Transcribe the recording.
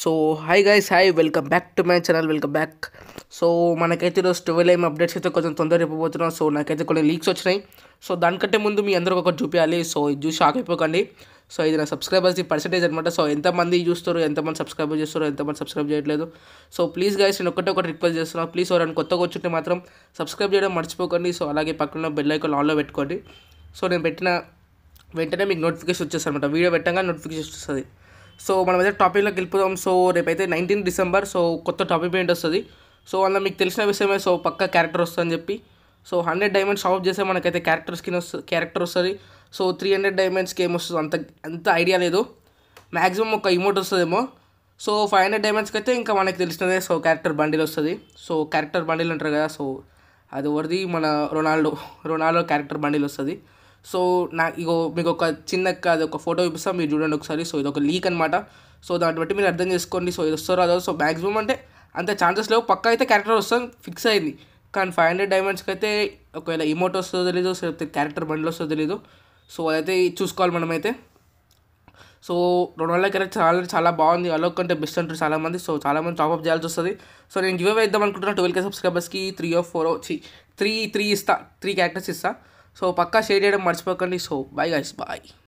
so hi guys hi welcome back to my channel welcome back so మనకైతే ఈరోజు twelve ఏం updates అయితే కొంచెం తొందర ఇవ్వబోతున్నాం సో నాకైతే కొన్ని లీక్స్ వచ్చినాయి సో దానికంటే ముందు మీ అందరూ ఒకటి చూపించాలి సో ఇది చూసి షాక్ అయిపోకండి సో ఇది నా సబ్స్క్రైబర్స్ది పర్సంటేజ్ అనమాట సో ఎంతమంది చూస్తారు ఎంతమంది సబ్స్క్రైబర్ చేస్తారు ఎంతమంది సబ్స్క్రైబ్ చేయట్లేదు సో ప్లీజ్ గైస్ నేను ఒకటే ఒకటి రిక్వెస్ట్ చేస్తున్నాను ప్లీజ్ ఎవరైనా కొత్తగా వచ్చుంటే మాత్రం సబ్స్క్రైబ్ చేయడం మర్చిపోకండి సో అలాగే పక్కన బెల్ ఐకాన్ ఆన్లో పెట్టుకోండి సో నేను పెట్టిన వెంటనే మీకు నోటిఫికేషన్ వచ్చేస్తాను అనమాట వీడియో పెట్టంగా నోటిఫికేషన్ వస్తుంది సో మనం అయితే టాపిక్లోకి వెళ్ళిపోదాం సో రేపైతే నైన్టీన్ డిసెంబర్ సో కొత్త టాపిక్ పెయింట్ వస్తుంది సో అందులో మీకు తెలిసిన విషయమే సో పక్క క్యారెక్టర్ వస్తుందని చెప్పి సో హండ్రెడ్ డైమండ్స్ షాప్ చేస్తే మనకైతే క్యారెక్టర్ స్కిన్ వస్తుంది క్యారెక్టర్ వస్తుంది సో త్రీ హండ్రెడ్ డైమండ్స్కి వస్తుంది అంత అంత ఐడియా లేదు మ్యాక్సిమం ఒక ఇమోట్ వస్తుందేమో సో ఫైవ్ హండ్రెడ్ డైమండ్స్కి అయితే ఇంకా మనకి తెలిసినదే సో క్యారెక్టర్ బండిల్ వస్తుంది సో క్యారెక్టర్ బండిల్ అంటారు కదా సో అది ఎవరిది మన రొనాల్డో రొనాల్డో క్యారెక్టర్ బండిల్ వస్తుంది సో నా ఇగో మీకు ఒక చిన్న అది ఒక ఫోటో చూపిస్తాను మీరు చూడండి ఒకసారి సో ఇది ఒక లీక్ అనమాట సో దాన్ని బట్టి మీరు అర్థం చేసుకోండి సో ఇది వస్తారో రాదో సో మ్యాక్సిమం అంటే అంత ఛాన్సెస్ లేవు పక్క అయితే క్యారెక్టర్ వస్తుంది ఫిక్స్ అయింది కానీ ఫైవ్ హండ్రెడ్ డైమండ్స్కి అయితే ఒకవేళ ఇమోట్ వస్తుందో తెలీదు లేకపోతే క్యారెక్టర్ బండ్లు వస్తుందో తెలీదు సో అదైతే చూసుకోవాలి మనమైతే సో రెండు వందల క్యారెక్టర్ చాలా చాలా బాగుంది అలోక్ కంటే బెస్ట్ అంటారు చాలామంది సో చాలామంది టాప్అప్ చేయాల్సి వస్తుంది సో నేను గివ్ అవే ఇద్దాం అనుకుంటున్నాను ట్వెల్వ్ కే సబ్స్క్రైబర్స్కి త్రీ ఆఫ్ ఫోర్ వచ్చి త్రీ త్రీ ఇస్తా త్రీ క్యారెక్టర్స్ ఇస్తా సో పక్కా షేర్ చేయడం మర్చిపోకండి సో బాయ్ గైస్ బాయ్